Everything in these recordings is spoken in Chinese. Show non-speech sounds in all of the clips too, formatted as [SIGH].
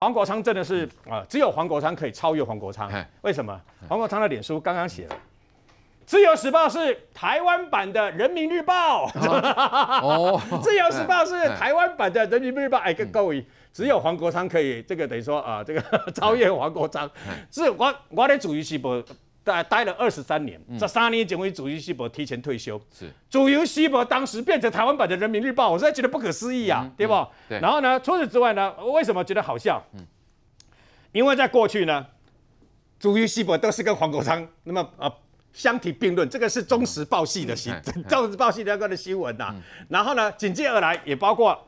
黄国昌真的是啊，只有黄国昌可以超越黄国昌。为什么？黄国昌的脸书刚刚写了，《自由时报》是台湾版的《人民日报》。[LAUGHS] 哦，[LAUGHS]《自由时报》是台湾版的《人民日报》。哎，各位，只有黄国昌可以这个等于说啊，这个 [LAUGHS] 超越黄国昌。是我，我的主义是不？待待了二十三年，这三年前为主游西博提前退休，是主游西博当时变成台湾版的《人民日报》，我现在觉得不可思议啊，对不？然后呢，除此之外呢，为什么觉得好笑？嗯，因为在过去呢，主游西博都是跟黄国昌那么啊相提并论，这个是中时报系的新闻，中时报系的那个的新闻呐。然后呢，紧接而来也包括。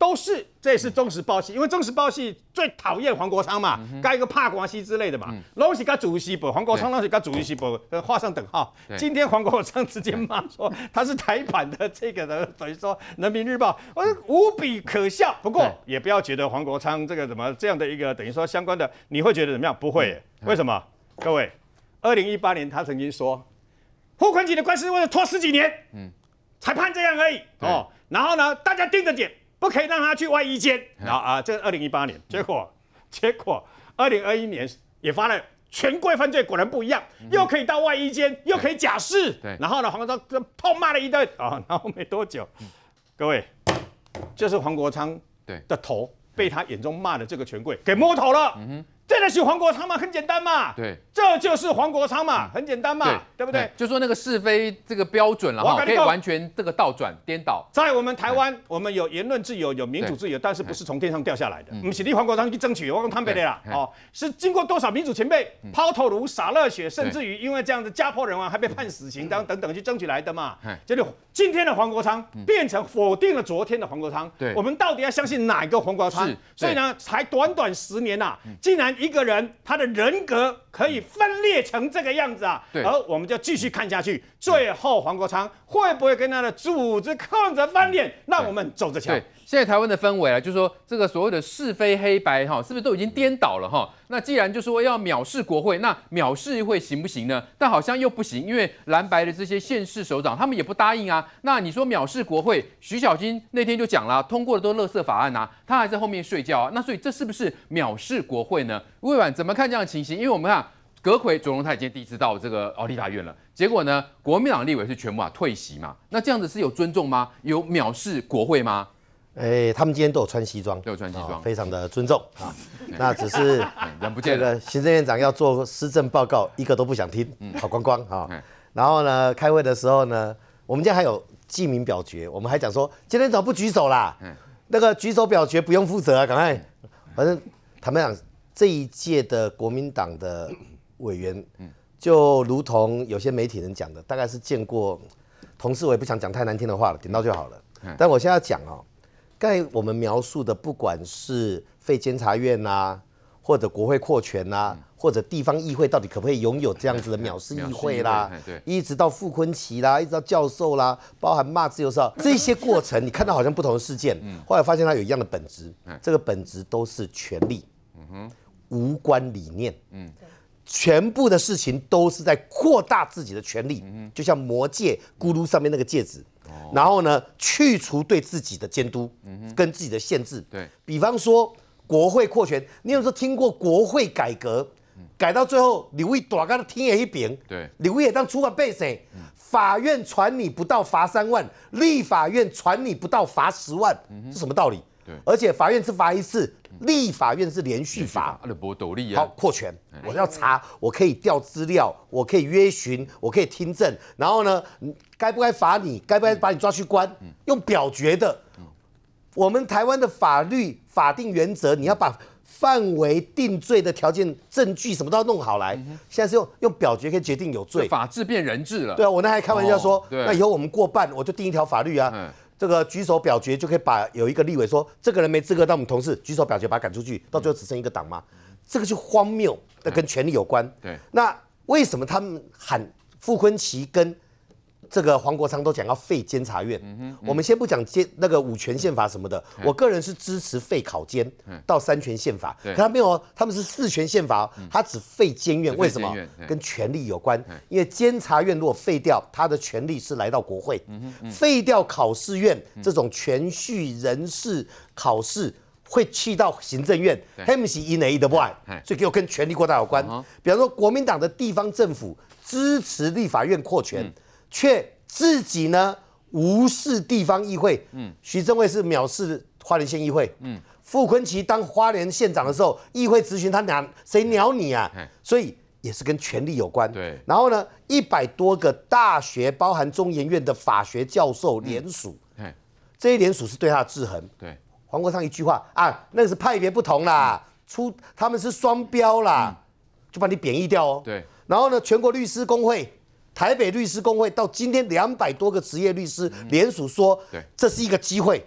都是，这也是忠实报系，因为忠实报系最讨厌黄国昌嘛，加一个怕国系之类的嘛，拢是跟主席部，黄国昌拢是跟主席部画上等号。今天黄国昌直接骂说他是台版的，这个等于说人民日报，我无比可笑。不过也不要觉得黄国昌这个怎么这样的一个等于说相关的，你会觉得怎么样？不会，为什么？各位，二零一八年他曾经说，胡坤锦的官司为了拖十几年，嗯，才判这样而已哦。然后呢，大家盯着点。不可以让他去外衣间，然后啊，这是二零一八年，结果，结果二零二一年也发了权贵犯罪，果然不一样，又可以到外衣间，又可以假释，然后呢，黄国昌痛骂了一顿，啊，然后没多久，各位，就是黄国昌的头被他眼中骂的这个权贵给摸头了，嗯哼，真的是黄国昌吗？很简单嘛，对。这就是黄国昌嘛，很简单嘛，对不对？就说那个是非这个标准了，可以完全这个倒转颠倒。在我们台湾，我们有言论自由，有民主自由，但是不是从天上掉下来的？我们请立黄国昌去争取，我讲坦白的啦，哦，是经过多少民主前辈抛头颅、洒热血，甚至于因为这样子家破人亡还被判死刑等等等去争取来的嘛？就是今天的黄国昌变成否定了昨天的黄国昌，对，我们到底要相信哪一个黄国昌？所以呢，才短短十年呐，竟然一个人他的人格可以。分裂成这个样子啊，而我们就继续看下去。最后黄国昌会不会跟他的组织控制翻脸？那我们走着瞧。对，现在台湾的氛围啊，就是说这个所谓的是非黑白哈，是不是都已经颠倒了哈？那既然就说要藐视国会，那藐视会行不行呢？但好像又不行，因为蓝白的这些县市首长他们也不答应啊。那你说藐视国会，徐小金那天就讲了，通过的都垃色法案啊，他还在后面睡觉啊。那所以这是不是藐视国会呢？微婉怎么看这样情形？因为我们看。葛奎、卓荣泰今天第一次到这个奥立达院了，结果呢，国民党立委是全部啊退席嘛。那这样子是有尊重吗？有藐视国会吗？哎，他们今天都有穿西装，都有穿西装，非常的尊重啊。[LAUGHS] 那只是人不见了，行政院长要做施政报告，一个都不想听，跑光光啊。然后呢，开会的时候呢，我们今天还有记名表决，我们还讲说今天怎么不举手啦？嗯，那个举手表决不用负责啊，赶快。反正坦白讲，这一届的国民党的。委员，嗯，就如同有些媒体人讲的，大概是见过同事，我也不想讲太难听的话了，点到就好了。但我现在讲哦，刚才我们描述的，不管是废监察院呐，或者国会扩权呐，或者地方议会到底可不可以拥有这样子的藐视议会啦，对，一直到傅坤奇啦，一直到教授啦，包含骂自由哨 [COUGHS] 这些过程，你看到好像不同的事件，嗯，后来发现它有一样的本质，这个本质都是权力，嗯哼，无关理念，嗯。全部的事情都是在扩大自己的权利，就像魔戒咕噜上面那个戒指，然后呢，去除对自己的监督，跟自己的限制。对，比方说国会扩权，你有时候听过国会改革？改到最后，刘会多阿哥听天也一扁，对，刘也当主管被谁？法院传你不到罚三万，立法院传你不到罚十万，是什么道理？而且法院是罚一次，立法院是连续罚。好，扩权，我要查，我可以调资料，我可以约询，我可以听证，然后呢，该不该罚你，该不该把你抓去关，用表决的。我们台湾的法律法定原则，你要把范围定罪的条件、证据什么都要弄好来。现在是用用表决可以决定有罪，法治变人治了。对啊，我那还开玩笑说，那以后我们过半，我就定一条法律啊。这个举手表决就可以把有一个立委说这个人没资格，当我们同事举手表决把他赶出去，到最后只剩一个党吗？这个就荒谬那跟权力有关。对，那为什么他们喊傅昆奇跟？这个黄国昌都讲要废监察院，我们先不讲监那个五权宪法什么的，我个人是支持废考监到三权宪法。可他没有，他们是四权宪法，他只废监院，为什么？跟权力有关。因为监察院如果废掉，他的权力是来到国会。废掉考试院这种全序人事考试，会去到行政院，他们是一奶一的不怪，所以给我跟权力过大有关。比方说，国民党的地方政府支持立法院扩权。却自己呢无视地方议会，嗯，徐正惠是藐视花莲县议会，嗯，傅昆奇当花莲县长的时候，议会咨询他鸟谁鸟你啊，所以也是跟权力有关，对。然后呢，一百多个大学，包含中研院的法学教授联署，嗯这一联署是对他的制衡，对。黄国昌一句话啊，那是派别不同啦，出他们是双标啦，就把你贬义掉哦，对。然后呢，全国律师工会。台北律师公会到今天两百多个职业律师联署说，对，这是一个机会。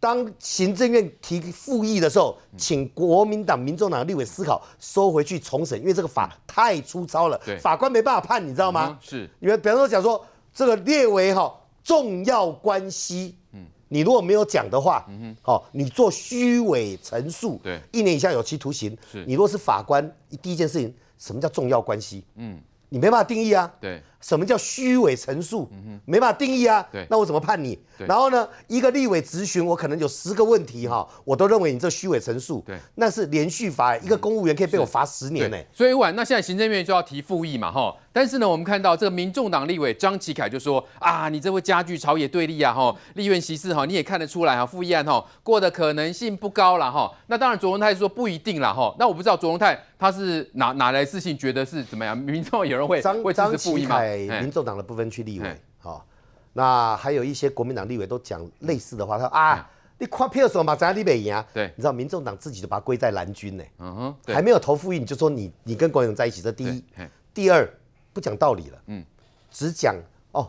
当行政院提复议的时候，请国民党、民众党的立委思考收回去重审，因为这个法太粗糙了。法官没办法判，你知道吗？是，你们比方说讲说这个列为哈重要关系，嗯，你如果没有讲的话，嗯哼，好，你做虚伪陈述，对，一年以下有期徒刑。是，你若是法官，第一件事情，什么叫重要关系？嗯，你没办法定义啊。对。什么叫虚伪陈述？嗯哼，没办法定义啊。对，那我怎么判你？对。然后呢，一个立委质询，我可能有十个问题哈，我都认为你这虚伪陈述。对。那是连续罚一个公务员可以被我罚十年所以晚那现在行政院就要提复议嘛哈。但是呢，我们看到这个民众党立委张启凯就说啊，你这会加剧朝野对立啊哈，利院歧视哈，你也看得出来哈，复议案哈过的可能性不高了哈。那当然卓荣泰说不一定了哈。那我不知道卓荣泰他是哪哪来自信，觉得是怎么样？民众有人会会支持复议吗？给民众党的部分去立委，好，那还有一些国民党立委都讲类似的话，他说啊，你夸票么嘛，咱你没赢，对，你知道，民众党自己就把它归在蓝军呢，嗯哼，还没有投富裕，你就说你你跟国勇在一起，这第一，第二不讲道理了，嗯，只讲哦，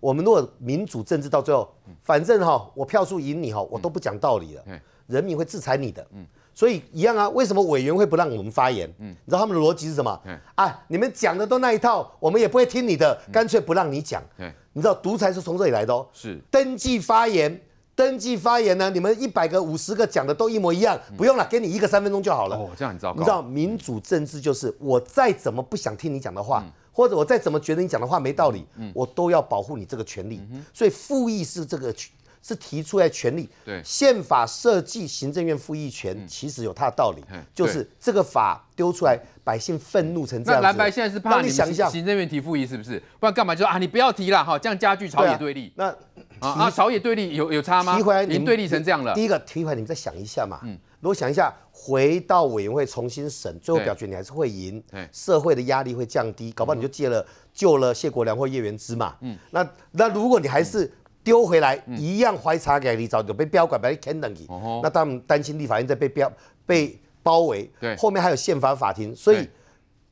我们如果民主政治到最后，反正哈，我票数赢你哈，我都不讲道理了，人民会制裁你的，嗯。所以一样啊，为什么委员会不让我们发言？嗯，你知道他们的逻辑是什么？嗯，啊，你们讲的都那一套，我们也不会听你的，干脆不让你讲。对，你知道独裁是从这里来的哦。是，登记发言，登记发言呢？你们一百个、五十个讲的都一模一样，不用了，给你一个三分钟就好了。哦，这样很糟糕。你知道民主政治就是，我再怎么不想听你讲的话，或者我再怎么觉得你讲的话没道理，我都要保护你这个权利。嗯，所以复议是这个。是提出来权利，宪法设计行政院复议权，其实有它的道理，就是这个法丢出来，百姓愤怒成这样子。那蓝白现在是怕你行政院提复议是不是？不然干嘛就说啊你不要提了哈，这样加剧朝野对立。那啊朝野对立有有差吗？提回来您对立成这样了。第一个提回来你们再想一下嘛，如果想一下回到委员会重新审，最后表决你还是会赢，社会的压力会降低，搞不好你就借了救了谢国良或叶元之嘛。那那如果你还是。丢回来一样怀查给你找，有被标管，被牵等去。那他们担心立法院在被标被包围，对，后面还有宪法法庭，所以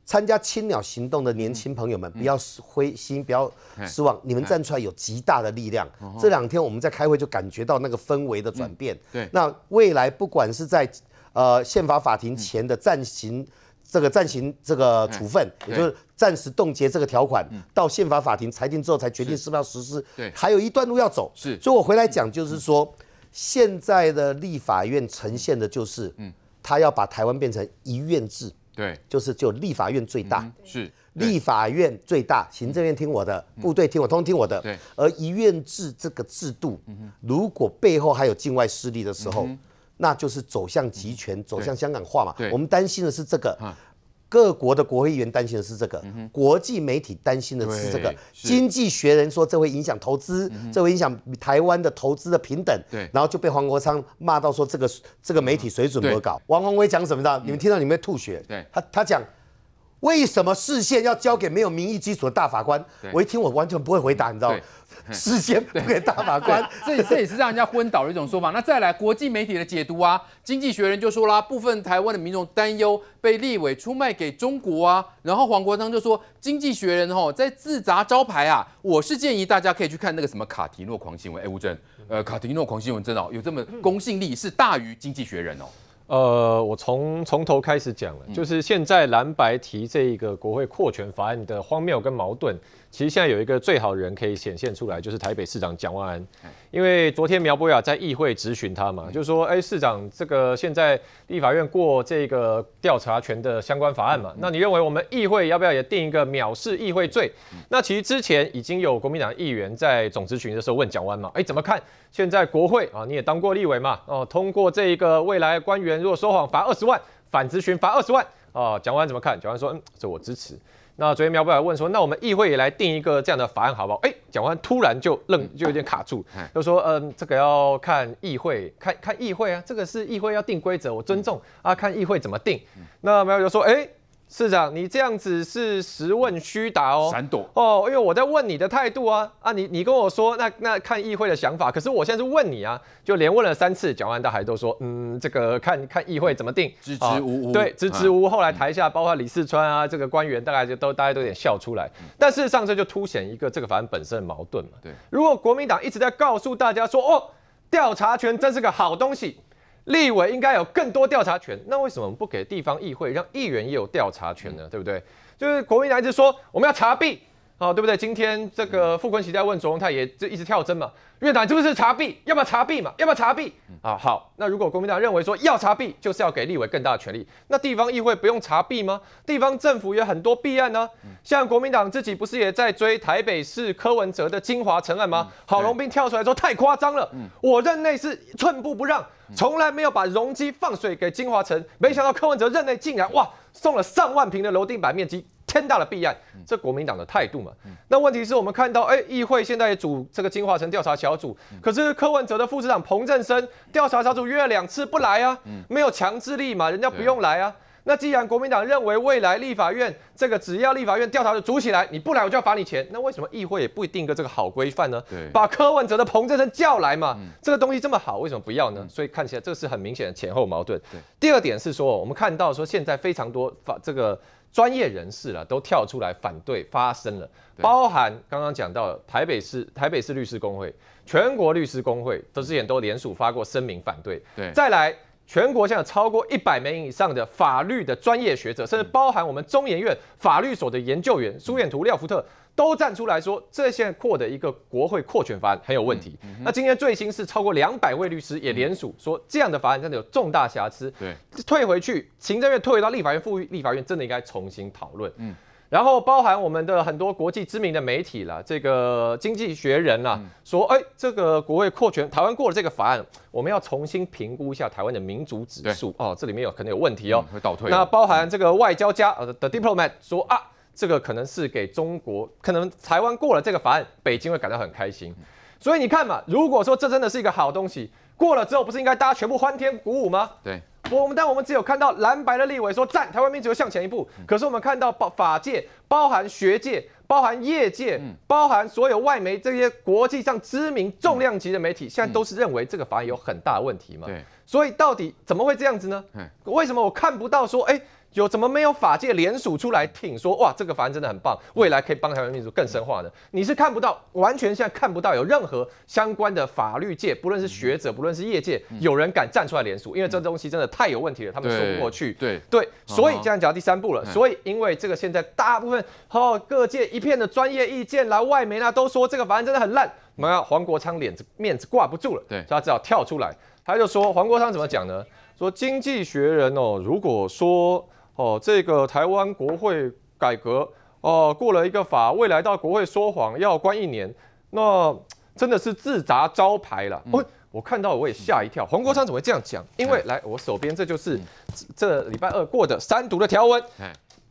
参加青鸟行动的年轻朋友们不要灰心，不要失望，你们站出来有极大的力量。这两天我们在开会就感觉到那个氛围的转变。对，那未来不管是在呃宪法法庭前的暂行。这个暂行这个处分，也就是暂时冻结这个条款，到宪法法庭裁定之后才决定是不是要实施。对，还有一段路要走。是，所以我回来讲，就是说现在的立法院呈现的就是，嗯，他要把台湾变成一院制。对，就是就立法院最大。是，立法院最大，行政院听我的，部队听我，通通听我的。对，而一院制这个制度，如果背后还有境外势力的时候，那就是走向集权，走向香港化嘛。我们担心的是这个。各国的国会议员担心的是这个，国际媒体担心的是这个。经济学人说这会影响投资，这会影响台湾的投资的平等。对，然后就被黄国昌骂到说这个这个媒体水准不高。王宏威讲什么的？你们听到你们吐血。对他他讲。为什么视线要交给没有民意基础的大法官？我一听我完全不会回答，你知道吗？[LAUGHS] 视线不给大法官，这这也是让人家昏倒的一种说法。那再来国际媒体的解读啊，《经济学人》就说啦，部分台湾的民众担忧被立委出卖给中国啊。然后黄国昌就说，《经济学人》吼在自砸招牌啊。我是建议大家可以去看那个什么卡提诺狂新闻。哎，吴镇，呃，卡提诺狂新闻真的有这么公信力是大于《经济学人》哦。呃，我从从头开始讲了，就是现在蓝白提这一个国会扩权法案的荒谬跟矛盾。其实现在有一个最好人可以显现出来，就是台北市长蒋万安，因为昨天苗博雅在议会质询他嘛，就说：哎，市长，这个现在立法院过这个调查权的相关法案嘛，那你认为我们议会要不要也定一个藐视议会罪？那其实之前已经有国民党议员在总咨询的时候问蒋万嘛：哎，怎么看现在国会啊？你也当过立委嘛？哦，通过这个未来官员若说谎罚二十万，反咨询罚二十万啊？蒋万怎么看？蒋万说：嗯，这我支持。那昨天苗伯来问说，那我们议会也来定一个这样的法案好不好？哎，蒋万突然就愣，就有点卡住，就说，嗯，这个要看议会，看看议会啊，这个是议会要定规则，我尊重啊，看议会怎么定。那苗就说，哎。市长，你这样子是实问虚答哦，闪躲哦，因为我在问你的态度啊，啊，你你跟我说，那那看议会的想法，可是我现在是问你啊，就连问了三次，蒋完大还都说，嗯，这个看看议会怎么定，支支吾吾，对，支支吾。吾。后来台下包括李四川啊，这个官员大概就都大家都有点笑出来，但是上次就凸显一个这个法案本身的矛盾嘛，对，如果国民党一直在告诉大家说，哦，调查权真是个好东西。立委应该有更多调查权，那为什么不给地方议会，让议员也有调查权呢？对不对？就是国民党一直说，我们要查弊。好，对不对？今天这个傅昆奇在问卓荣泰，也就一直跳针嘛。院长，你这不是查弊，要不要查弊嘛，要不要查弊啊。好，那如果国民党认为说要查弊，就是要给立委更大的权利，那地方议会不用查弊吗？地方政府有很多弊案呢。像国民党自己不是也在追台北市柯文哲的金华城案吗？郝龙斌跳出来说太夸张了，我任内是寸步不让，从来没有把容积放水给金华城，没想到柯文哲任内竟然哇送了上万平的楼顶板面积。天大的弊案，这国民党的态度嘛？那问题是我们看到，哎，议会现在组这个金化城调查小组，可是柯文哲的副市长彭振生调查小组约了两次不来啊，没有强制力嘛，人家不用来啊。那既然国民党认为未来立法院这个只要立法院调查就组起来，你不来我就要罚你钱，那为什么议会也不一定个这个好规范呢？对，把柯文哲的彭振生叫来嘛，这个东西这么好，为什么不要呢？所以看起来这是很明显的前后矛盾。对，第二点是说，我们看到说现在非常多法这个。专业人士了都跳出来反对，发生了，包含刚刚讲到台北市台北市律师公会、全国律师公会都前都联署发过声明反对。对，再来，全国现在超过一百名以上的法律的专业学者，甚至包含我们中研院法律所的研究员苏远图、廖福特。都站出来说，这在扩的一个国会扩权法案很有问题。那今天最新是超过两百位律师也联署说，这样的法案真的有重大瑕疵。对，退回去，行政院退回到立法院复议，立法院真的应该重新讨论。嗯，然后包含我们的很多国际知名的媒体了，这个《经济学人》啊，说，哎，这个国会扩权，台湾过了这个法案，我们要重新评估一下台湾的民主指数哦，这里面有可能有问题哦。会倒退。那包含这个外交家，呃，The Diplomat 说啊。这个可能是给中国，可能台湾过了这个法案，北京会感到很开心。所以你看嘛，如果说这真的是一个好东西，过了之后不是应该大家全部欢天鼓舞吗？对，我们但我们只有看到蓝白的立委说赞，台湾民主又向前一步。可是我们看到包法界、包含学界、包含业界、包含所有外媒这些国际上知名重量级的媒体，现在都是认为这个法案有很大问题嘛？对，所以到底怎么会这样子呢？为什么我看不到说哎？有怎么没有法界联署出来挺说哇？这个法案真的很棒，未来可以帮台湾民主更深化的。你是看不到，完全现在看不到有任何相关的法律界，不论是学者，不论是业界，有人敢站出来联署，因为这东西真的太有问题了，他们说不过去。对对，所以这样讲到第三步了，所以因为这个现在大部分和各界一片的专业意见，来外媒呢都说这个法案真的很烂，那黄国昌脸子面子挂不住了，对他只好跳出来，他就说黄国昌怎么讲呢？说经济学人哦，如果说。哦，这个台湾国会改革哦，过了一个法，未来到国会说谎要关一年，那真的是自砸招牌了。我我看到我也吓一跳，黄国昌怎么会这样讲？因为来我手边这就是这礼拜二过的三读的条文，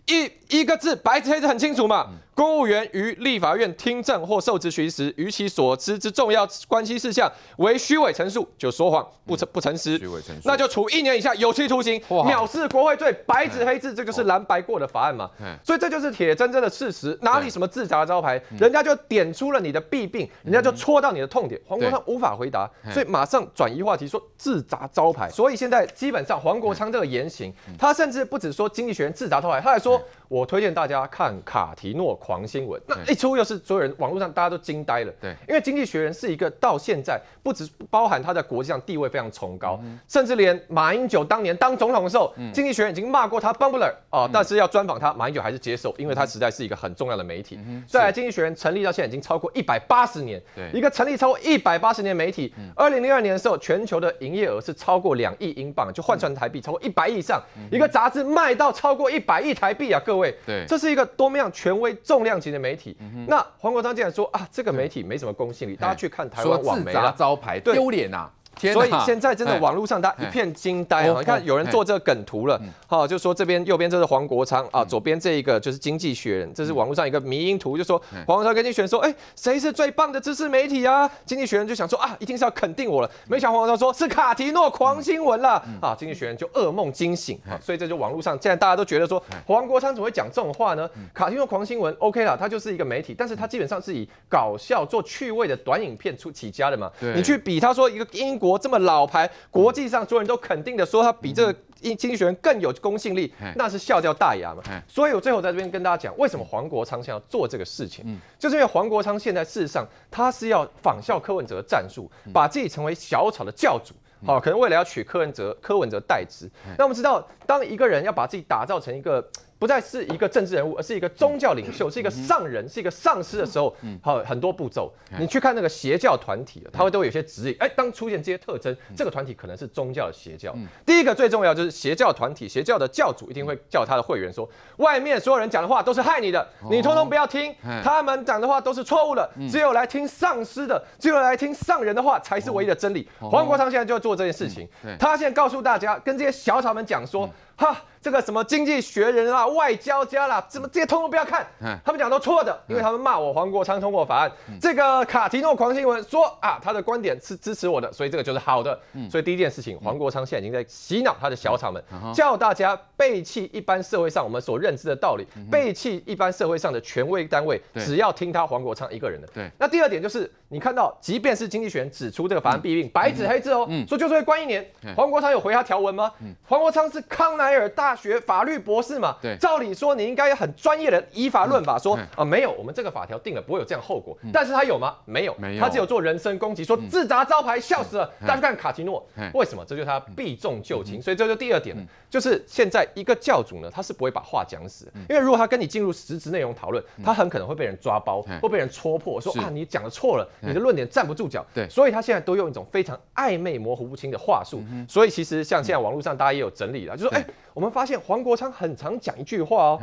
一一个字白纸黑字很清楚嘛。公务员于立法院听证或受质询时，于其所知之重要关系事项为虚伪陈述，就说谎不诚不诚实，那就处一年以下有期徒刑，藐视国会罪，白纸黑字，这就是蓝白过的法案嘛。所以这就是铁铮铮的事实，哪里什么自砸招牌，人家就点出了你的弊病，人家就戳到你的痛点。黄国昌无法回答，所以马上转移话题说自砸招牌。所以现在基本上黄国昌这个言行，他甚至不止说经济学人自砸招牌，他还说。我推荐大家看卡提诺狂新闻，那一出又是所有人网络上大家都惊呆了。对，因为经济学人是一个到现在不止包含他在国际上地位非常崇高，甚至连马英九当年当总统的时候，经济学人已经骂过他 bumbler 啊。但是要专访他，马英九还是接受，因为他实在是一个很重要的媒体。在经济学人成立到现在已经超过一百八十年，对，一个成立超过一百八十年的媒体，二零零二年的时候，全球的营业额是超过两亿英镑，就换算台币超过一百亿以上，一个杂志卖到超过一百亿台币啊，各。各位，对，这是一个多面向、权威、重量级的媒体。那黄国昌竟然说啊，这个媒体没什么公信力，大家去看台湾网媒啊，招牌丢脸啊。所以现在真的网络上大家一片惊呆啊！你看有人做这个梗图了，哈，就说这边右边这是黄国昌啊，左边这一个就是经济学人，这是网络上一个迷因图，就说黄国昌跟经济学人说，哎，谁是最棒的知识媒体啊？经济学人就想说啊，一定是要肯定我了，没想黄国昌说是卡提诺狂新闻了啊，经济学人就噩梦惊醒啊！所以这就网络上现在大家都觉得说，黄国昌怎么会讲这种话呢？卡提诺狂新闻，OK 啦，他就是一个媒体，但是他基本上是以搞笑做趣味的短影片出起家的嘛，你去比他说一个英国。国这么老牌，国际上所有人都肯定的说他比这个济学人更有公信力，那是笑掉大牙嘛！所以我最后在这边跟大家讲，为什么黄国昌想要做这个事情，就是因为黄国昌现在事实上他是要仿效柯文哲的战术，把自己成为小草的教主，好，可能未来要取柯文哲，柯文哲代之。那我们知道，当一个人要把自己打造成一个。不再是一个政治人物，而是一个宗教领袖，是一个上人，是一个上师的时候，好很多步骤。你去看那个邪教团体，他会都有些指引。哎，当出现这些特征，这个团体可能是宗教的邪教。第一个最重要就是邪教团体，邪教的教主一定会叫他的会员说，外面所有人讲的话都是害你的，你通通不要听，他们讲的话都是错误的，只有来听上师的，只有来听上人的话才是唯一的真理。黄国昌现在就要做这件事情，他现在告诉大家，跟这些小草们讲说。哈，这个什么经济学人啦、外交家啦，怎么这些通通不要看？他们讲都错的，因为他们骂我黄国昌通过法案。这个卡提诺狂新闻说啊，他的观点是支持我的，所以这个就是好的。所以第一件事情，黄国昌现在已经在洗脑他的小厂们，叫大家背弃一般社会上我们所认知的道理，背弃一般社会上的权威单位，只要听他黄国昌一个人的。对。那第二点就是，你看到，即便是经济学人指出这个法案弊病，白纸黑字哦，说就是会关一年，黄国昌有回他条文吗？黄国昌是康南。埃尔大学法律博士嘛？对，照理说你应该很专业的以法论法，说啊没有，我们这个法条定了不会有这样后果。但是他有吗？没有，没有，他只有做人身攻击，说自砸招牌，笑死了。大家看卡奇诺，为什么？这就是他避重就轻。所以这就第二点就是现在一个教主呢，他是不会把话讲死，因为如果他跟你进入实质内容讨论，他很可能会被人抓包，会被人戳破，说啊你讲的错了，你的论点站不住脚。对，所以他现在都用一种非常暧昧、模糊不清的话术。所以其实像现在网络上大家也有整理了，就说哎。我们发现黄国昌很常讲一句话哦，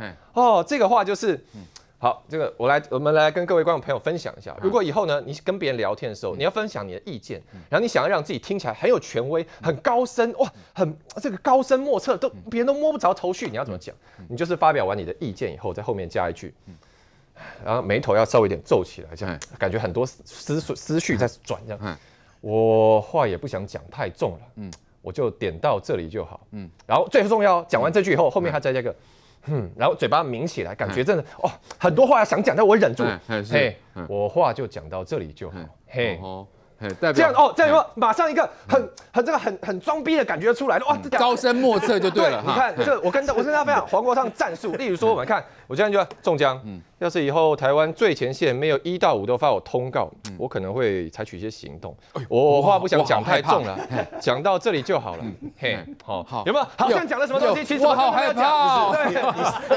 哦，这个话就是，好，这个我来，我们来跟各位观众朋友分享一下。如果以后呢，你跟别人聊天的时候，你要分享你的意见，然后你想要让自己听起来很有权威、很高深，哇，很这个高深莫测，都别人都摸不着头绪，你要怎么讲？你就是发表完你的意见以后，在后面加一句，然后眉头要稍微有点皱起来，这样感觉很多思思思绪在转，这样。我话也不想讲太重了，嗯。我就点到这里就好，嗯，然后最重要，讲完这句以后，后面还再加个，嗯，然后嘴巴抿起来，感觉真的哦，很多话想讲，但我忍住，嘿，我话就讲到这里就好，嘿，这样哦，这样以后马上一个很很这个很很装逼的感觉出来了，哇，高深莫测就对了，你看这我跟这我大家分享黄国昌战术，例如说我们看。我这样就中奖。嗯。要是以后台湾最前线没有一到五都发我通告，我可能会采取一些行动。我话不想讲太重了，[LAUGHS] 讲到这里就好了。嘿，好好，有没有好像讲了什么东西？其实我好害怕，[LAUGHS]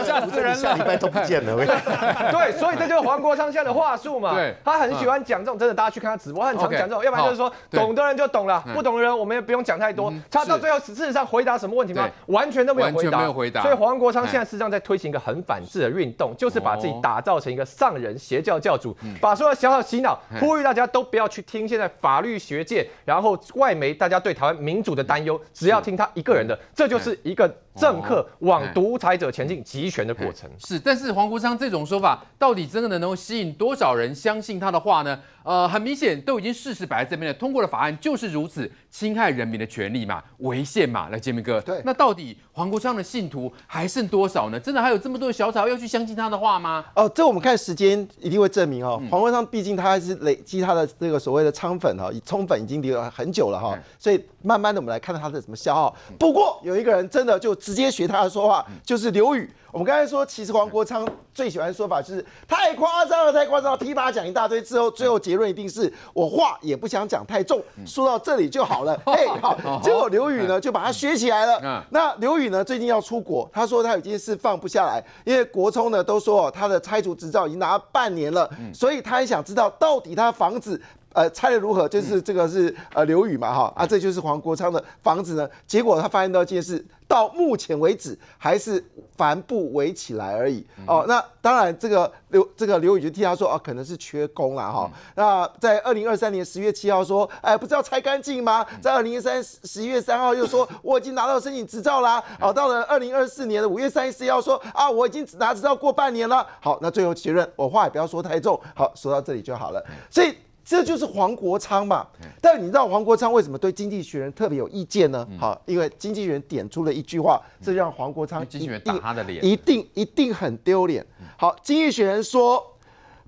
吓死人了，下礼拜都不见了。[LAUGHS] 对，所以这就是黄国昌现在的话术嘛。对，他很喜欢讲这种，真的大家去看他直播，他很常讲这种。要不然就是说，懂的人就懂了，不懂的人我们也不用讲太多。他到最后事实上回答什么问题吗？完全都没有回答。没有回答。所以黄国昌现在事实上在推行一个很反。的运动就是把自己打造成一个上人邪教教主，把所有小小洗脑，呼吁大家都不要去听现在法律学界，然后外媒大家对台湾民主的担忧，只要听他一个人的，这就是一个政客往独裁者前进集权的过程。是，但是黄国昌这种说法，到底真的能够吸引多少人相信他的话呢？呃，很明显都已经事实摆在这边了，通过的法案就是如此，侵害人民的权利嘛，违宪嘛。来，杰明哥，对，那到底黄国昌的信徒还剩多少呢？真的还有这么多小草？要去相信他的话吗？哦，这我们看时间一定会证明哦。黄国昌毕竟他还是累积他的这个所谓的仓粉哈，冲粉已经离了很久了哈，所以慢慢的我们来看到他的怎么消耗。不过有一个人真的就直接学他的说话，就是刘宇。我们刚才说，其实黄国昌最喜欢说法就是太夸张了，太夸张，噼啪讲一大堆之后，最后结论一定是我话也不想讲太重，说到这里就好了。哎，[LAUGHS] 好，结果刘宇呢就把他学起来了。那刘宇呢最近要出国，他说他有件事放不下来，因为。国聪呢都说，他的拆除执照已经拿了半年了，所以他也想知道，到底他房子。呃，拆的如何？就是这个是呃刘宇嘛，哈啊，这就是黄国昌的房子呢。结果他发现到一件事，到目前为止还是帆布围起来而已。哦，那当然这个刘这个刘宇就替他说啊，可能是缺工了哈。那在二零二三年十月七号说，哎，不知道拆干净吗？在二零一三十一月三号又说，[LAUGHS] 我已经拿到申请执照啦。好，到了二零二四年的五月三十一号说，啊，我已经拿执照过半年了。好，那最后结论，我话也不要说太重，好，说到这里就好了。所以。这就是黄国昌嘛？但你知道黄国昌为什么对《经济学人》特别有意见呢？好，因为《经济学人》点出了一句话，这让黄国昌经济打他的脸，一定一定很丢脸。好，《经济学人》说，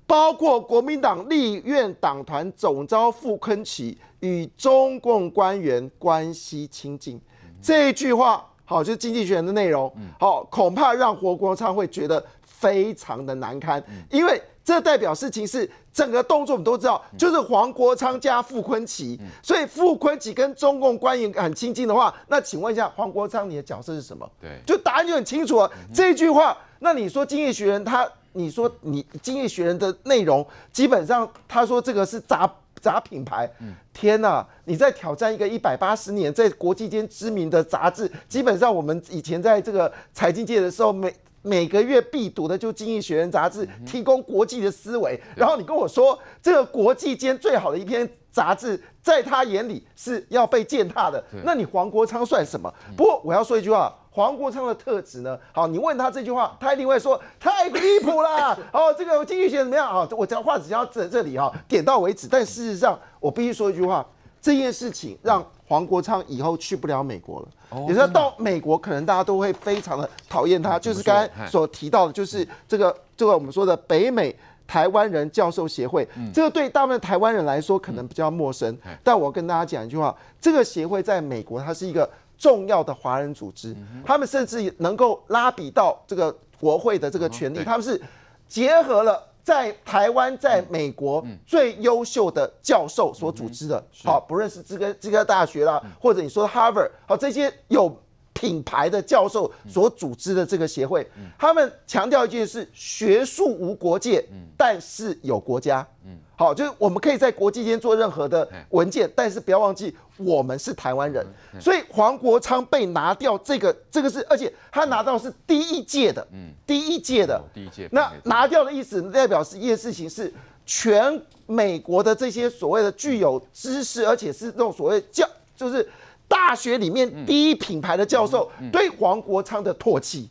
包括国民党立院党团总召傅坤奇与中共官员关系亲近，这一句话，好，就是《经济学人》的内容。好，恐怕让黄国昌会觉得非常的难堪，因为。这代表事情是整个动作，我们都知道，就是黄国昌加傅昆萁。所以傅昆萁跟中共官员很亲近的话，那请问一下黄国昌，你的角色是什么？对，就答案就很清楚了。这句话，那你说《经济学人》，他你说你《经济学人》的内容，基本上他说这个是杂杂品牌。天哪，你在挑战一个一百八十年在国际间知名的杂志，基本上我们以前在这个财经界的时候每每个月必读的就《经济学人》杂志，提供国际的思维。然后你跟我说这个国际间最好的一篇杂志，在他眼里是要被践踏的。那你黄国昌算什么？不过我要说一句话，黄国昌的特质呢？好，你问他这句话，他一定会说太离谱了。[LAUGHS] 哦，这个《经济学》怎么样？哦，我讲话只要在这里哈，点到为止。但事实上，我必须说一句话，这件事情让黄国昌以后去不了美国了。你知道到美国，可能大家都会非常的讨厌他，就是刚才所提到的，就是这个这个我们说的北美台湾人教授协会，这个对大部分台湾人来说可能比较陌生。但我跟大家讲一句话，这个协会在美国，它是一个重要的华人组织，他们甚至能够拉比到这个国会的这个权利，他们是结合了。在台湾，在美国最优秀的教授所组织的，好不论是芝加哥大学啦，或者你说哈 d 好这些有。品牌的教授所组织的这个协会，他们强调一件事：学术无国界，但是有国家。嗯，好，就是我们可以在国际间做任何的文件，但是不要忘记我们是台湾人。所以黄国昌被拿掉，这个这个是，而且他拿到是第一届的，第一届的。第一届。那拿掉的意思，代表是一件事情：是全美国的这些所谓的具有知识，而且是那种所谓教，就是。大学里面第一品牌的教授对黄国昌的唾弃，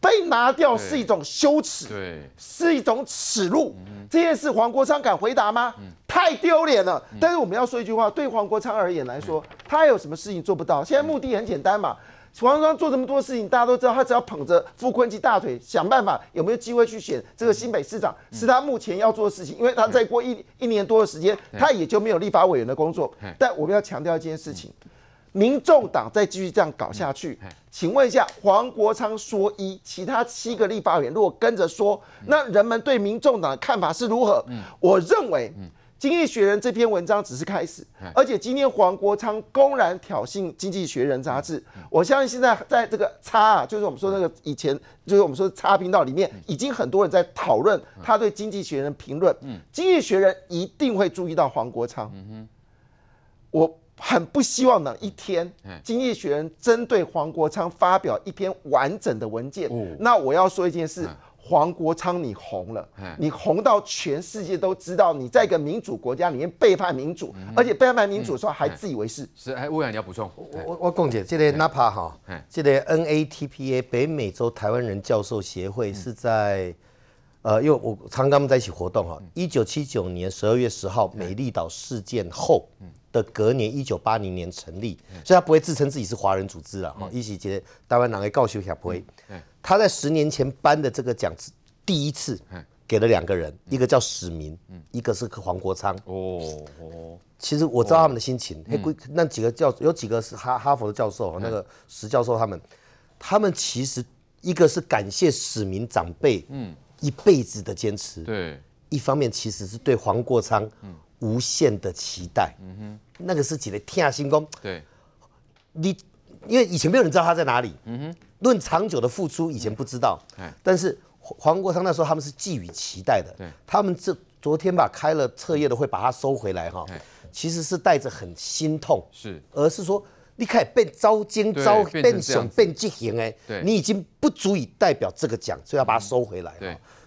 被拿掉是一种羞耻，对，是一种耻辱。这件事黄国昌敢回答吗？太丢脸了。但是我们要说一句话，对黄国昌而言来说，他有什么事情做不到？现在目的很简单嘛。黄国昌做这么多事情，大家都知道，他只要捧着傅昆萁大腿，想办法有没有机会去选这个新北市长，是他目前要做的事情。因为他再过一一年多的时间，他也就没有立法委员的工作。但我们要强调一件事情：，民众党再继续这样搞下去，请问一下，黄国昌说一，其他七个立法委员如果跟着说，那人们对民众党的看法是如何？我认为。《经济学人》这篇文章只是开始，而且今天黄国昌公然挑衅《经济学人》杂志，我相信现在在这个差啊，就是我们说那个以前就是我们说差频道里面，已经很多人在讨论他对《经济学人》评论。嗯，《经济学人》一定会注意到黄国昌。嗯哼，我很不希望哪一天《经济学人》针对黄国昌发表一篇完整的文件。那我要说一件事。黄国昌，你红了，你红到全世界都知道，你在一个民主国家里面背叛民主，而且背叛民主的时候还自以为是，是，哎，污染你要补充，我我我，龚姐，这个 NAPA 哈，这个 NATPA 北美洲台湾人教授协会是在，呃，因为我常跟他们在一起活动哈，一九七九年十二月十号美丽岛事件后的隔年一九八零年成立，所以他不会自称自己是华人组织了哈，一起接台湾人的一下协会。他在十年前颁的这个奖，第一次给了两个人，一个叫史明，一个是黄国昌。哦哦，其实我知道他们的心情。那几个教，有几个是哈哈佛的教授，那个石教授他们，他们其实一个是感谢史明长辈，嗯，一辈子的坚持。对，一方面其实是对黄国昌，无限的期待。嗯哼，那个是几个天下星功。对，你因为以前没有人知道他在哪里。嗯哼。论长久的付出，以前不知道，但是黄国昌那时候他们是寄予期待的，他们这昨天吧开了彻夜的会，把它收回来哈，其实是带着很心痛，是，而是说你看变糟践，糟变熊，变畸形，哎，你已经不足以代表这个奖，所以要把它收回来，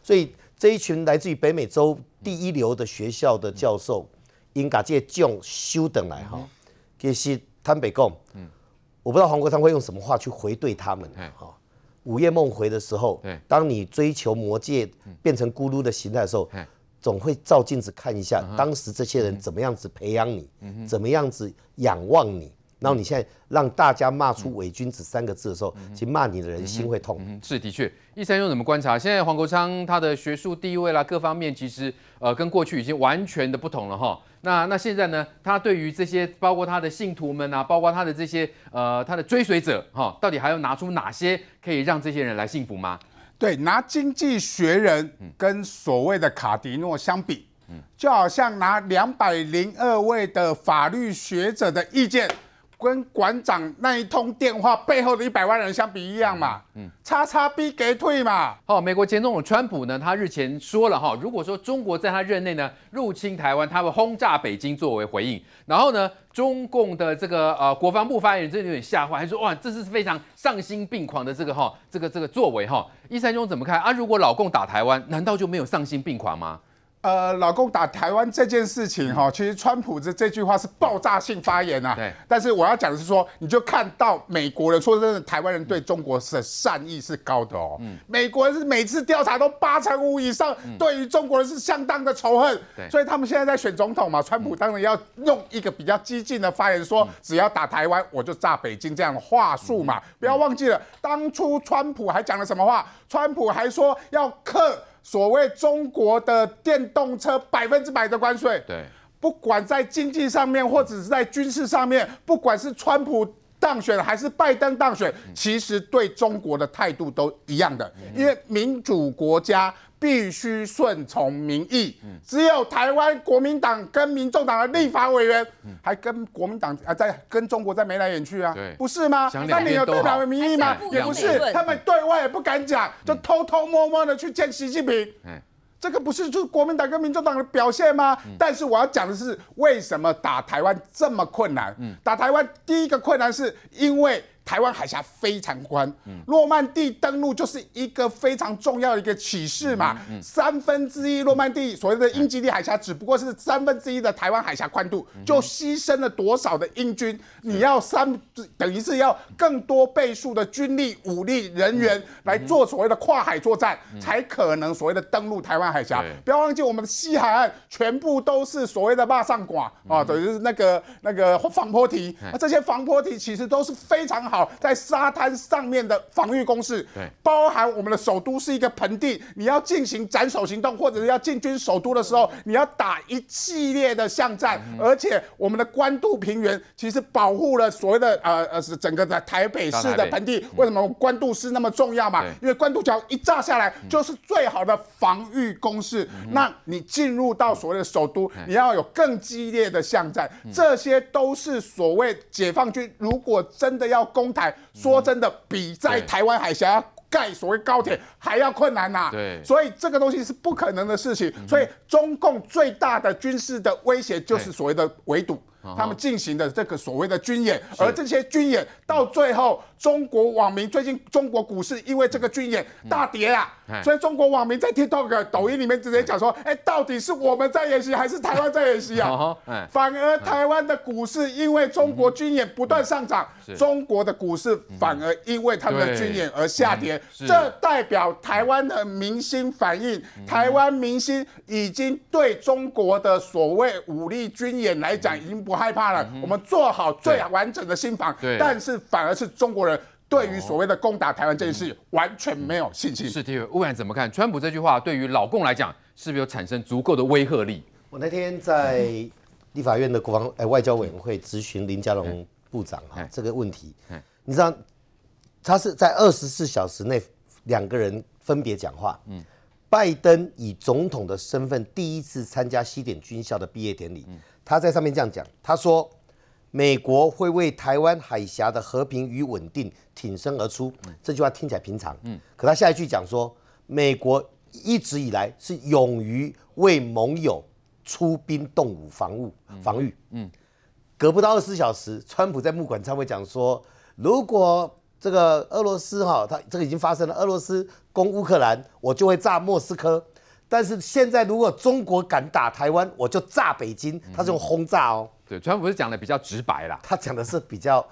所以这一群来自于北美洲第一流的学校的教授，应该这些奖修等来哈，其实坦白讲，嗯。我不知道黄国昌会用什么话去回对他们。哈，午夜梦回的时候，当你追求魔界变成咕噜的形态的时候，嗯，总会照镜子看一下，当时这些人怎么样子培养你，嗯怎么样子仰望你。然后你现在让大家骂出“伪君子”三个字的时候，其实骂你的人心会痛。是的确，医生又怎么观察？现在黄国昌他的学术地位啦，各方面其实呃跟过去已经完全的不同了哈。那那现在呢？他对于这些包括他的信徒们啊，包括他的这些呃他的追随者哈，到底还要拿出哪些可以让这些人来幸福吗？对，拿经济学人跟所谓的卡迪诺相比，就好像拿两百零二位的法律学者的意见。跟馆长那一通电话背后的一百万人相比一样嘛？嗯，叉叉逼给退嘛。好，美国前总统川普呢，他日前说了哈，如果说中国在他任内呢入侵台湾，他会轰炸北京作为回应。然后呢，中共的这个呃国防部发言人真的有点吓坏，还说哇，这是非常丧心病狂的这个哈这个这个作为哈。一三兄怎么看啊？如果老共打台湾，难道就没有丧心病狂吗？呃，老公打台湾这件事情，哈，其实川普的这句话是爆炸性发言啊。对。但是我要讲的是说，你就看到美国人，说真的，台湾人对中国是善意是高的哦。嗯。美国是每次调查都八成五以上对于中国人是相当的仇恨。对。所以他们现在在选总统嘛，川普当然要用一个比较激进的发言，说只要打台湾我就炸北京这样的话术嘛。不要忘记了，当初川普还讲了什么话？川普还说要克。所谓中国的电动车百分之百的关税，对，不管在经济上面，或者是在军事上面，不管是川普。当选还是拜登当选，其实对中国的态度都一样的，因为民主国家必须顺从民意。只有台湾国民党跟民众党的立法委员还跟国民党啊，在跟中国在眉来眼去啊，不是吗？那你有代表民意吗？也不是，他们对外也不敢讲，就偷偷摸摸的去见习近平。这个不是就是国民党跟民主党的表现吗？但是我要讲的是，为什么打台湾这么困难？打台湾第一个困难是因为。台湾海峡非常宽，诺曼底登陆就是一个非常重要的一个启示嘛。三分之一诺曼底所谓的英吉利海峡只不过是三分之一的台湾海峡宽度，就牺牲了多少的英军？你要三等于是要更多倍数的军力、武力人员来做所谓的跨海作战，才可能所谓的登陆台湾海峡。不要忘记，我们的西海岸全部都是所谓的坝上广啊，等于那个那个防坡堤，那这些防坡堤其实都是非常好。在沙滩上面的防御工事，对，包含我们的首都是一个盆地，你要进行斩首行动，或者是要进军首都的时候，你要打一系列的巷战，而且我们的官渡平原其实保护了所谓的呃呃是整个的台北市的盆地，为什么官渡是那么重要嘛？因为官渡桥一炸下来就是最好的防御工事，那你进入到所谓的首都，你要有更激烈的巷战，这些都是所谓解放军如果真的要攻。台说真的，比在台湾海峡盖所谓高铁还要困难呐。对，所以这个东西是不可能的事情。所以中共最大的军事的威胁就是所谓的围堵。他们进行的这个所谓的军演，而这些军演到最后，中国网民最近中国股市因为这个军演大跌啊，所以中国网民在 TikTok、抖音里面直接讲说，哎，到底是我们在演习还是台湾在演习啊？[LAUGHS] 反而台湾的股市因为中国军演不断上涨，中国的股市反而因为他们的军演而下跌，这代表台湾的明星反应，台湾明星已经对中国的所谓武力军演来讲已经不。害怕了，我们做好最完整的新房。对，但是反而是中国人对于所谓的攻打台湾这件事完全没有信心。是的，污染怎么看，川普这句话对于老共来讲，是不是有产生足够的威吓力？我那天在立法院的国防哎外交委员会咨询林佳龙部长啊这个问题，你知道他是在二十四小时内两个人分别讲话。嗯，拜登以总统的身份第一次参加西点军校的毕业典礼。他在上面这样讲，他说：“美国会为台湾海峡的和平与稳定挺身而出。”这句话听起来平常，嗯。可他下一句讲说：“美国一直以来是勇于为盟友出兵动武、防务防御。”嗯。隔不到二十四小时，川普在木管参会讲说：“如果这个俄罗斯哈，他这个已经发生了，俄罗斯攻乌克兰，我就会炸莫斯科。”但是现在，如果中国敢打台湾，我就炸北京，他用轰炸哦。对，川普是讲的比较直白啦。他讲的是比较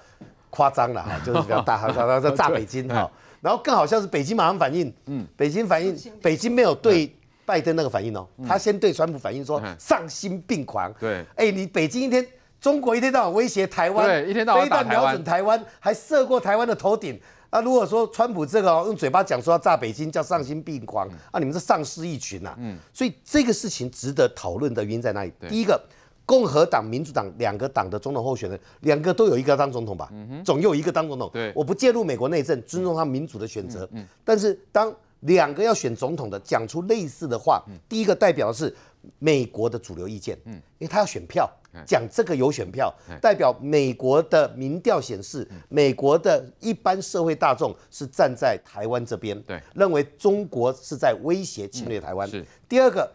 夸张啦，[LAUGHS] 就是比较大，他他在炸北京哈。然后更好像是北京马上反应，嗯，北京反应，北京没有对拜登那个反应哦，他先对川普反应说丧心病狂。对，哎，你北京一天，中国一天到晚威胁台湾，对，一天到晚。非但瞄准台湾，还射过台湾的头顶。那如果说川普这个用嘴巴讲说要炸北京叫丧心病狂啊，你们是丧尸一群呐！嗯，所以这个事情值得讨论的原因在哪里？第一个，共和党、民主党两个党的总统候选人，两个都有一个当总统吧？嗯哼，总有一个当总统。对，我不介入美国内政，尊重他民主的选择。嗯，但是当两个要选总统的讲出类似的话，第一个代表的是美国的主流意见。嗯，因为他要选票。讲这个有选票，代表美国的民调显示，美国的一般社会大众是站在台湾这边，对，认为中国是在威胁侵略台湾。是。第二个，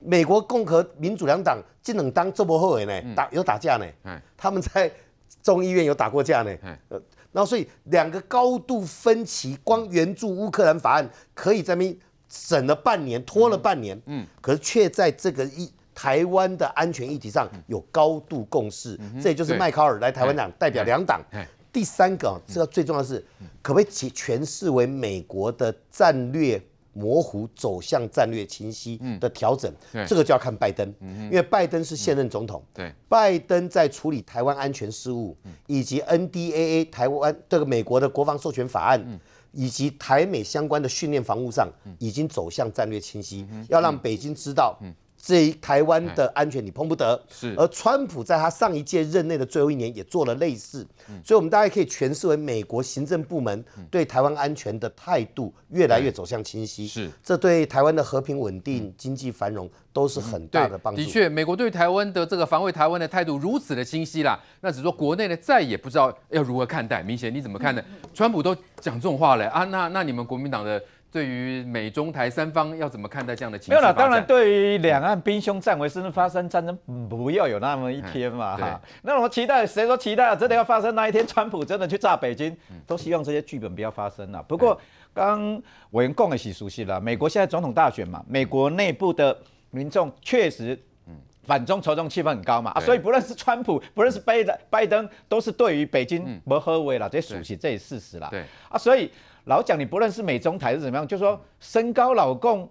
美国共和民主两党竟能当周后厚呢，打有打架呢，他们在众议院有打过架呢，然后所以两个高度分歧，光援助乌克兰法案，可以在那边审了半年，拖了半年，嗯，可是却在这个一。台湾的安全议题上有高度共识，这也就是迈考尔来台湾党代表两党。第三个，这个最重要的是，可不可以诠释为美国的战略模糊走向战略清晰的调整？这个就要看拜登，因为拜登是现任总统。对，拜登在处理台湾安全事务以及 N D A A 台湾这个美国的国防授权法案以及台美相关的训练防务上，已经走向战略清晰，要让北京知道。这一台湾的安全你碰不得，是。而川普在他上一届任内的最后一年也做了类似，所以我们大概可以诠释为美国行政部门对台湾安全的态度越来越走向清晰，是。这对台湾的和平稳定、经济繁荣都是很大的帮助。的确，美国对台湾的这个防卫台湾的态度如此的清晰啦，那只说国内呢，再也不知道要如何看待。明显你怎么看呢？川普都讲这种话了啊，那那你们国民党的？对于美中台三方要怎么看待这样的情况？没有了，当然，对于两岸兵凶战危，甚至发生战争，不要有那么一天嘛。哈。那我期待，谁说期待啊，真的要发生那一天，川普真的去炸北京，都希望这些剧本不要发生了。不过，刚我跟共也是熟悉了，美国现在总统大选嘛，美国内部的民众确实，反中仇中气氛很高嘛，所以不论是川普，不论是拜登，拜登都是对于北京不和为了，这熟悉这也事实啦。对，啊，所以。老蒋，你不论是美中台是怎么样，就说升高老共，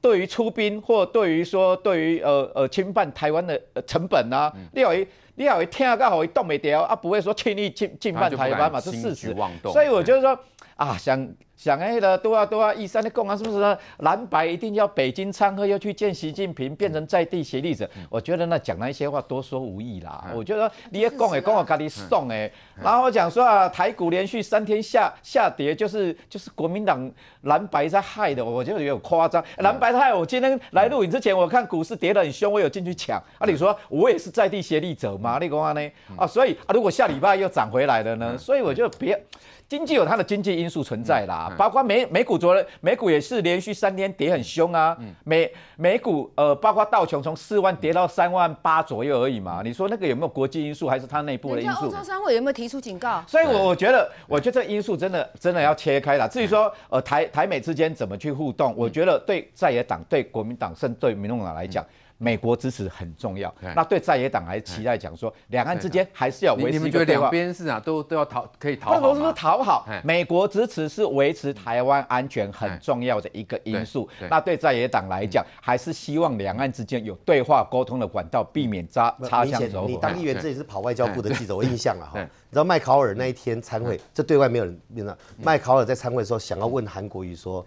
对于出兵或对于说对于呃呃侵犯台湾的成本啊，你好一你好一听啊，刚好一动没掉啊，不会说轻易侵侵犯台湾嘛，是事实。所以我就说啊，想。想哎了多啊多啊，一三的共啊是不是？蓝白一定要北京参会，要去见习近平，变成在地协力者。我觉得那讲那些话多说无益啦。我觉得你也讲哎，讲我家的送哎，然后讲说啊，台股连续三天下下跌，就是就是国民党蓝白在害的。我觉得有夸张，蓝白在害。我今天来录影之前，我看股市跌得很凶，我有进去抢啊。你说我也是在地协力者嘛？你讲话呢？啊，所以啊，如果下礼拜又涨回来了呢？所以我就别经济有它的经济因素存在啦。包括美美股昨日美股也是连续三天跌很凶啊，美美股呃，包括道琼从四万跌到三万八左右而已嘛，你说那个有没有国际因素，还是它内部的因素？欧洲商会有没有提出警告？所以我我觉得，我觉得这因素真的真的要切开了。至于说呃台台美之间怎么去互动，我觉得对在野党、对国民党，甚至对民进党来讲。美国支持很重要，那对在野党还期待讲说，两岸之间还是要维，你们觉得两边是啊，都都要讨，可以讨，但不是说讨好。美国支持是维持台湾安全很重要的一个因素。那对在野党来讲，还是希望两岸之间有对话沟通的管道，避免扎插枪走火。你当议员自己是跑外交部的记者，我印象了哈。你知道麦考尔那一天参会，这对外没有人。麦考尔在参会的时候想要问韩国瑜说。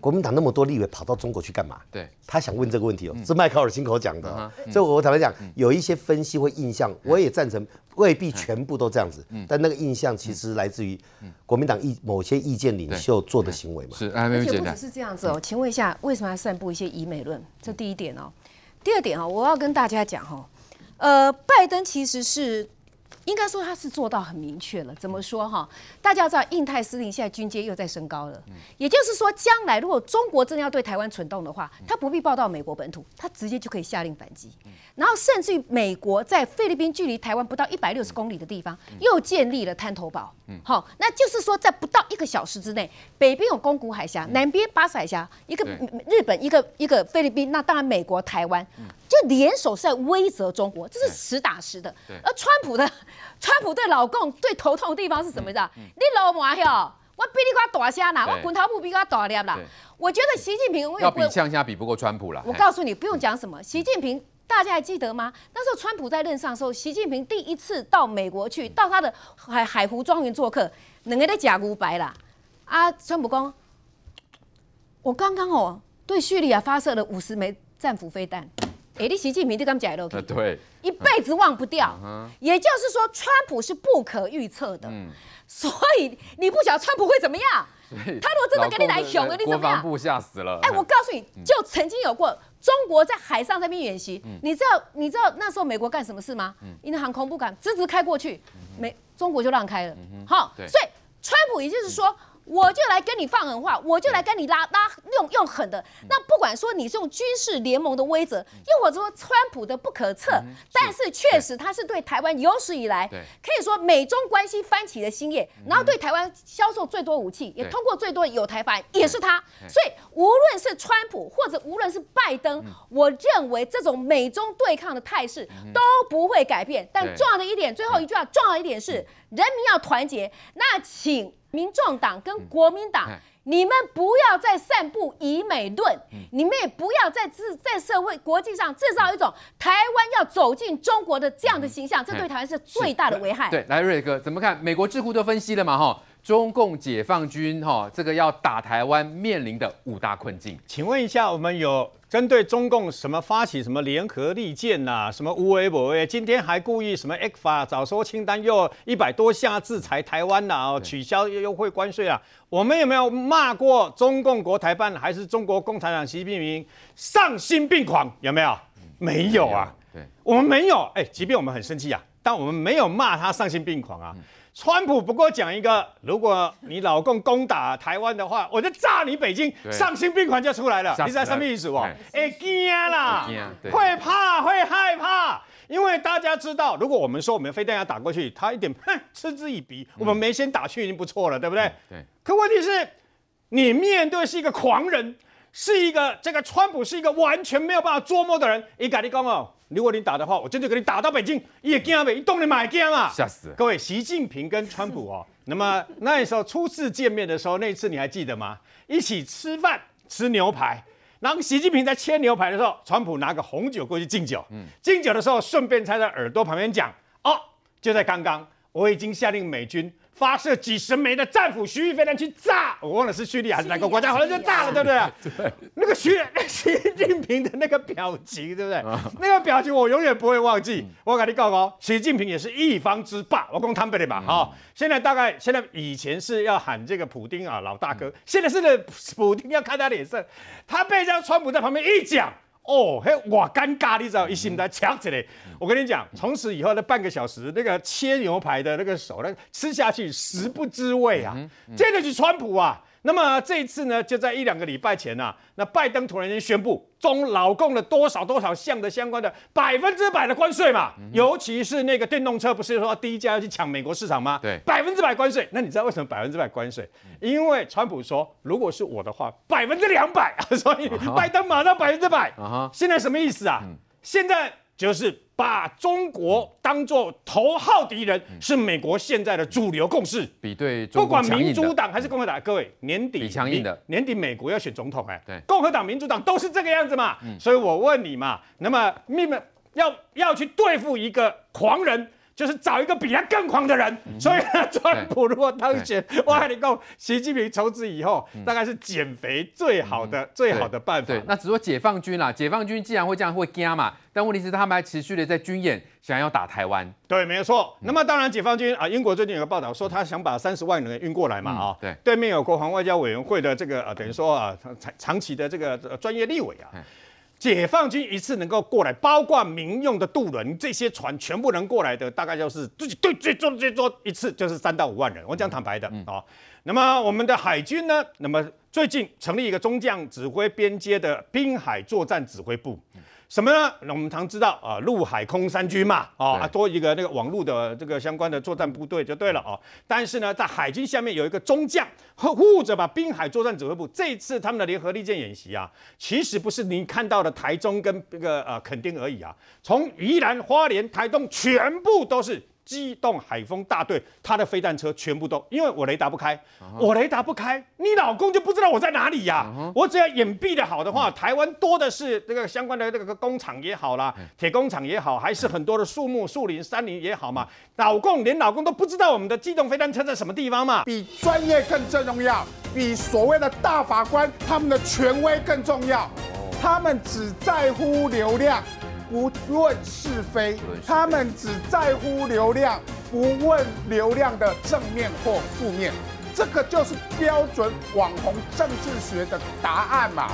国民党那么多立委跑到中国去干嘛？对他想问这个问题哦，是迈克尔亲口讲的，所以我坦白讲，有一些分析或印象，我也赞成，未必全部都这样子。嗯，但那个印象其实来自于国民党意某些意见领袖做的行为嘛。是，而且不只是这样子哦，请问一下，为什么要散布一些以美论？这第一点哦，第二点哦，我要跟大家讲哦，呃，拜登其实是。应该说他是做到很明确了，怎么说哈？大家知道，印太司令现在军阶又在升高了，也就是说，将来如果中国真的要对台湾蠢动的话，他不必报到美国本土，他直接就可以下令反击。然后，甚至于美国在菲律宾距离台湾不到一百六十公里的地方又建立了滩头堡，好，那就是说，在不到一个小时之内，北边有宫古海峡，南边巴士海峡，一个日本，一个一个菲律宾，那当然美国台湾。就联手在威则中国，这是实打实的。而川普的 [LAUGHS] 川普对老共最头痛的地方是什么道？你老妈哟，我比你瓜大虾啦，我滚刀步比瓜大粒啦。我觉得习近平要比向下比不过川普了。我告诉你，不用讲什么，习近平大家还记得吗？那时候川普在任上的时候，习近平第一次到美国去，到他的海海湖庄园做客，两个在假古白啦。啊，川普公，我刚刚哦对叙利亚发射了五十枚战斧飞弹。哎，你习近平就刚讲了 o 对，一辈子忘不掉。也就是说，川普是不可预测的，所以你不晓得川普会怎么样。他如果真的给你来熊，了，你怎么样？国防部吓死了。哎，我告诉你就曾经有过，中国在海上那边演习，你知道你知道那时候美国干什么事吗？因为航空不敢直直开过去，美中国就让开了。好，所以川普也就是说。我就来跟你放狠话，我就来跟你拉拉用用狠的。那不管说你是用军事联盟的威则，又或者说川普的不可测，但是确实他是对台湾有史以来可以说美中关系翻起的新页，然后对台湾销售最多武器，也通过最多有台法，也是他。所以无论是川普或者无论是拜登，我认为这种美中对抗的态势都不会改变。但重要的一点，最后一句话重要的一点是人民要团结，那请。民众党跟国民党，你们不要再散布以美论，你们也不要在制在社会国际上制造一种台湾要走进中国的这样的形象，这对台湾是最大的危害。对，来瑞哥怎么看？美国智库都分析了嘛，哈。中共解放军哈，这个要打台湾面临的五大困境，请问一下，我们有针对中共什么发起什么联合利剑呐？什么乌维博？哎，今天还故意什么 X 法？早说清单又一百多项制裁台湾呐，哦，取消优惠关税啊，我们有没有骂过中共国台办还是中国共产党习近平丧心病狂？有没有？没有啊，对，我们没有。哎，即便我们很生气啊，但我们没有骂他丧心病狂啊。川普不过讲一个，如果你老共攻打台湾的话，我就炸你北京，丧心病狂就出来了。知道什么意思哦？哎，惊啦，会怕会害怕，因为大家知道，如果我们说我们飞弹要打过去，他一点哼嗤之以鼻，我们没先打去已经不错了，对不对？对。可问题是，你面对是一个狂人。是一个这个川普是一个完全没有办法捉摸的人。伊敢你讲哦，如果你打的话，我真就给你打到北京。一惊啊，你动你买惊啊！吓死各位，习近平跟川普哦，[LAUGHS] 那么那时候初次见面的时候，那一次你还记得吗？一起吃饭吃牛排，然后习近平在切牛排的时候，川普拿个红酒过去敬酒。嗯，敬酒的时候顺便在他耳朵旁边讲哦，就在刚刚我已经下令美军。发射几十枚的战斧，徐叙飞弹去炸，我忘了是叙利亚还是哪个国家，反正就炸了，对不对？对，[LAUGHS] 那个徐，[LAUGHS] 习近平的那个表情，对不对？那个表情我永远不会忘记。我跟你讲哦，习近平也是一方之霸，我讲坦白的嘛，哈。现在大概现在以前是要喊这个普丁啊老大哥，现在是普丁要看他脸色，他被这川普在旁边一讲。哦，嘿，哇，尴尬你知道，一心在抢起来。我跟你讲，从此以后的半个小时，那个切牛排的那个手，那吃下去食不知味啊。接着是川普啊。那么这一次呢，就在一两个礼拜前啊，那拜登突然间宣布，中老共的多少多少项的相关的百分之百的关税嘛？尤其是那个电动车，不是说第一家要去抢美国市场吗？对，百分之百关税。那你知道为什么百分之百关税？因为川普说，如果是我的话，百分之两百，[LAUGHS] 所以拜登马上百分之百。啊现在什么意思啊？现在。就是把中国当做头号敌人，是美国现在的主流共识。比对不管民主党还是共和党，各位年底年底美国要选总统，哎，对，共和党、民主党都是这个样子嘛。所以我问你嘛，那么你们要要去对付一个狂人？就是找一个比他更狂的人，所以呢，特朗普如果当选，我还得跟习近平从此以后大概是减肥最好的最好的办法。那只说解放军啊，解放军既然会这样会加嘛，但问题是他们还持续的在军演，想要打台湾。对，没错。那么当然，解放军啊，英国最近有个报道说他想把三十万人运过来嘛，啊，对，对面有国防外交委员会的这个呃，等于说啊长长期的这个专业立委啊。解放军一次能够过来，包括民用的渡轮这些船全部能过来的，大概就是自己最最最多最多一次就是三到五万人，我讲坦白的啊。那么我们的海军呢？那么最近成立一个中将指挥边界的滨海作战指挥部。什么呢？我们常知道啊，陆海空三军嘛，哦，多一个那个网络的这个相关的作战部队就对了哦。但是呢，在海军下面有一个中将护着把滨海作战指挥部。这一次他们的联合利剑演习啊，其实不是你看到的台中跟这个呃垦丁而已啊，从宜兰花莲、台东全部都是。机动海风大队，他的飞弹车全部都，因为我雷达不开，我雷达不开，你老公就不知道我在哪里呀。我只要隐蔽的好的话，台湾多的是这个相关的这个工厂也好啦，铁工厂也好，还是很多的树木、树林、山林也好嘛。老公连老公都不知道我们的机动飞弹车在什么地方嘛。比专业更重要，比所谓的大法官他们的权威更重要。他们只在乎流量。不论是非，他们只在乎流量，不问流量的正面或负面，这个就是标准网红政治学的答案嘛。